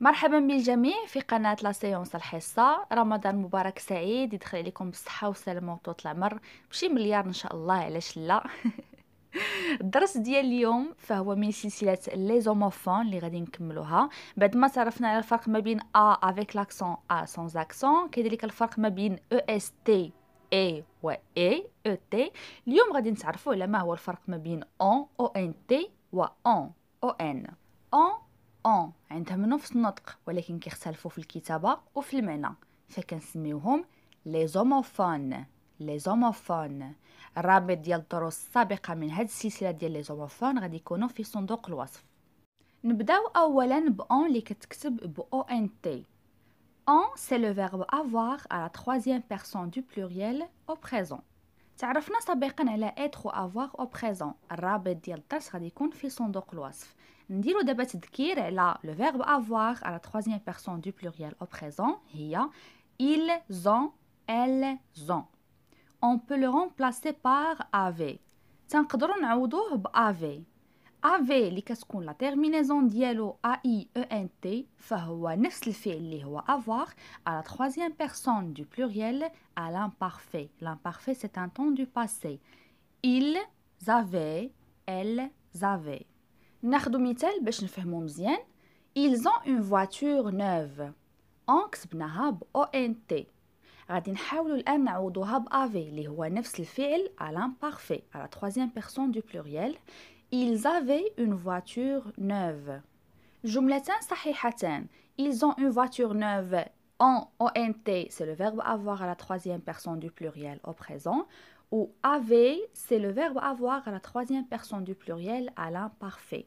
مرحبا بالجميع في قناة لا سيونس الحصة رمضان مبارك سعيد يدخل عليكم بالصحة والسلامة وطولة العمر بشي مليار ان شاء الله علاش لا الدرس ديال اليوم فهو من سلسله لي زوموفون اللي غادي نكملوها بعد ما تعرفنا على الفرق ما بين ا افيك لاكسون ا سون زاكسون كذلك الفرق ما بين او اس تي اي و اي او تي اليوم غادي نتعرفوا على ما هو الفرق ما بين اون او ان تي و اون او ان اون اون عندهم نفس النطق ولكن كيختلفوا في الكتابه وفي المعنى فكنسميوهم لي زوموفون لي زوموفون الرابط ديال الدروس السابقه من هاد السلسله ديال لي زوموفون غادي يكونوا في صندوق الوصف نبداو اولا بأون اللي كتكتب ب او ان تي On, c'est le verbe avoir à la troisième personne du pluriel au présent. تعرفنا سابقا على être او avoir او présent الرابط ديال الدرس غادي يكون في صندوق الوصف نديرو دابا تذكير على le verbe avoir la troisième personne du pluriel au présent هي ils ont elles ont on peut le remplacer par avait تنقدروا نعوضوه ب la terminaison اللي كتكون لا a ديالو a-i-e-n-t » تي فهو نفس الفعل اللي avoir » à la troisième personne du pluriel à l'imparfait l'imparfait c'est un temps du passé ils avaient elles avaient ناخدو مثال باش نفهمو ils ont une voiture neuve on bnahab ب ONT غادي نحاولو الان نعوضوها ب qui اللي le à l'imparfait à la troisième personne du pluriel ils avaient une voiture neuve جملتان صحيحتان ils ont une voiture neuve en ONT c'est le verbe avoir à la troisième personne du pluriel au présent ou avait, c'est le verbe avoir à la troisième personne du pluriel à l'imparfait.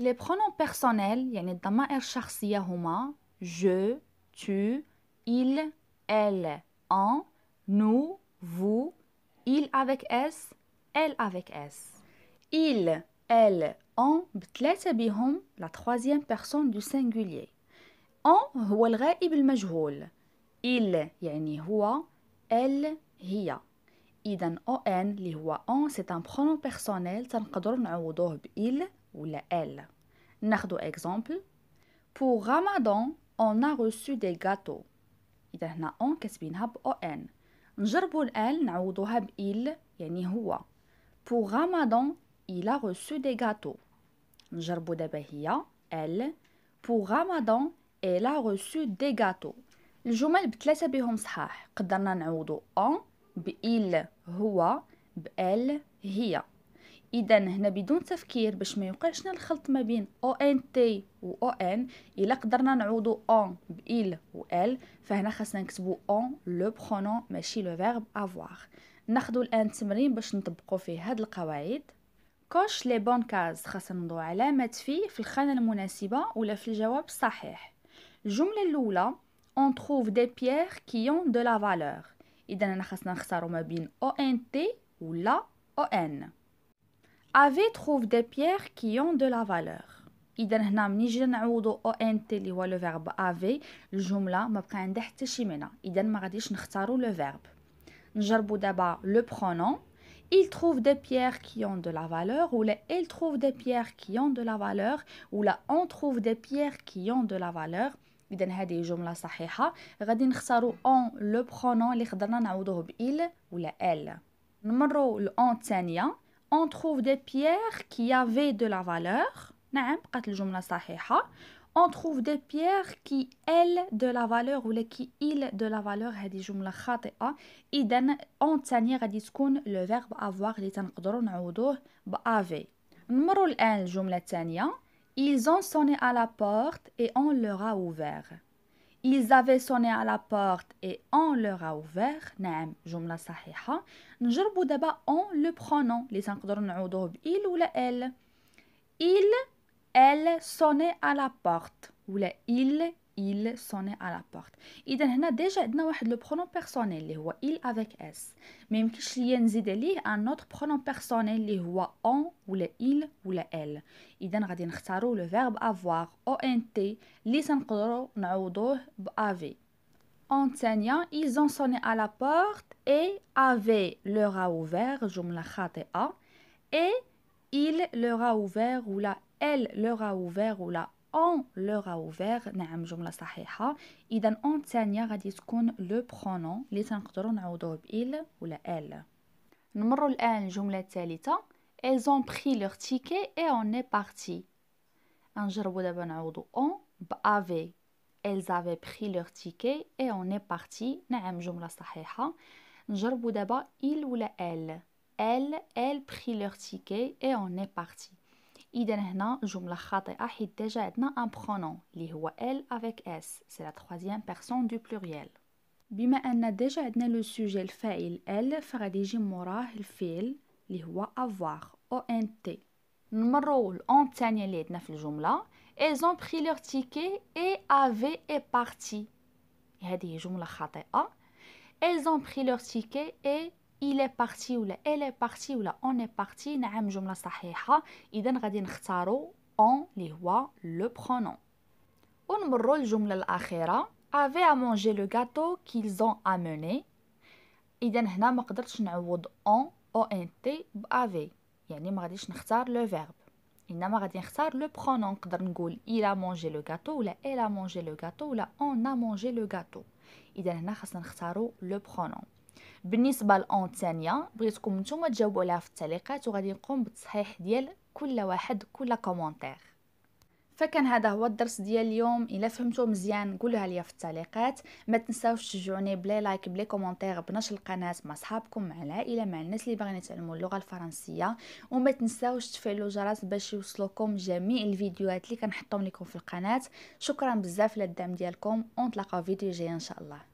les pronoms personnels يعني الضمائر الشخصية هما je, tu, il, elle, on, nous, vous, il avec s, elle avec s. Il, elle, on بثلاثة بهم la troisième personne du singulier. on هو الغائب المجهول. il يعني هو, elle هي. إذا on اللي هو on c'est un pronom personnel تنقدروا نعوضوه بil Pour Ramadan, on a reçu des gâteaux. إذا on كاتبينها نجربو نعوضوها ب il يعني هو. Pour Ramadan, il a reçu des gâteaux. نجربو دابا elle. Pour Ramadan, elle a reçu des gâteaux. الجمل بثلاثة بهم صحاح قدرنا نعوضو on il هو اذا هنا بدون تفكير باش ما يوقعش الخلط ما بين او ان تي و او ان الا قدرنا نعوضو اون بال و ال فهنا خاصنا نكتبو اون لو برونون ماشي لو فيرب افوار ناخدو الان تمرين باش نطبقو فيه هاد القواعد كوش لي بون كاز خاصنا نضو علامة في في الخانة المناسبة ولا في الجواب الصحيح الجملة الأولى اون تروف دي بيير كي اون دو لا فالور إذا أنا خاصنا نختارو ما بين تي ولا ان AVE trouve des pierres qui ont de la valeur. Iden هنا que audo نعوضو أو le verbe اللي هو لو فيرب أفي الجملة ما بقى عندها حتى شي معنى Il trouve des pierres qui ont de la valeur ou les. il trouve des pierres qui ont de la valeur ou la on trouve des pierres qui ont de la valeur Iden هذه jumla saheha غادي on لو برونون اللي قدرنا نعوضوه il ولا ال on trouve des pierres qui avaient de la valeur. نعم بقات الجملة صحيحة. On trouve des pierres qui elle de la valeur ou les qui il de la valeur هذه jumla خاطئة. Iden on ثانية غادي تكون le verbe avoir اللي تنقدروا نعوضوه ب avait. نمروا الآن الجملة الثانية. Ils ont sonné à la porte et on leur a ouvert. Ils avaient sonné à la porte et on leur a ouvert. Naam, جملة sahiha. نجربوا daba on le pronom اللي تنقدروا il ou ou elle. Il, elle sonnait à la porte ou la il, Sonnait à la porte, il a déjà le pronom personnel roi il avec s, mais qui y zideli un autre pronom personnel le « oua on » ou le « il ou la elle. Il a dit le verbe avoir onté au enseignant ils ont sonné à la porte et avait leur a ouvert, je ai et il leur a ouvert ou la elle leur a ouvert ou la on leur a ouvert نعم جملة صحيحة إذا on تانية غادي تكون le pronom اللي تنقدروا نعوضوه بإل ولا elle نمروا الآن الجملة الثالثة Elles ont pris leur ticket et on est parti غنجربوا دابا نعوضو on بافي Elles avaient pris leur ticket et on est parti نعم جملة صحيحة نجربوا دابا il ولا elle Elle, elle prit leur ticket et on est parti إذا هنا جملة خاطئة حيت ديجا عندنا ان elle avec s C'est la troisième personne du pluriel بما a ديجا عندنا sujet « سوجي le elle فغادي يجي موراه الفعل le هو avoir او ان تي نمرو الأون les اللي عندنا في elles ils ont pris leur ticket et avaient est parti هذه جملة a, ils ont pris leur ticket et il est parti ولا elle est partie ولا on est parti نعم جملة صحيحة إذا غادي نختارو on اللي هو le pronom ونمرو الجملة الأخيرة avait à manger le gâteau qu'ils ont amené إذا هنا ما قدرتش نعوض on او ان تي ب يعني ما غاديش نختار لو فيرب انما غادي نختار لو برونون نقدر نقول الى مونجي لو غاتو ولا الى مونجي لو غاتو ولا اون ا مونجي لو غاتو اذا هنا خاصنا نختارو لو برونون بالنسبه لأون الثانيه بغيتكم نتوما تجاوبوا عليها في التعليقات وغادي نقوم بالتصحيح ديال كل واحد كل كومونتير فكان هذا هو الدرس ديال اليوم الا فهمتو مزيان قولوها ليا في التعليقات ما تنساوش تشجعوني بلي لايك بلي كومونتير بنشر القناه مع صحابكم مع العائله مع الناس اللي باغيين يتعلموا اللغه الفرنسيه وما تنساوش تفعلوا الجرس باش يوصلوكم جميع الفيديوهات اللي كنحطهم لكم في القناه شكرا بزاف للدعم ديالكم ونتلاقاو فيديو جاي ان شاء الله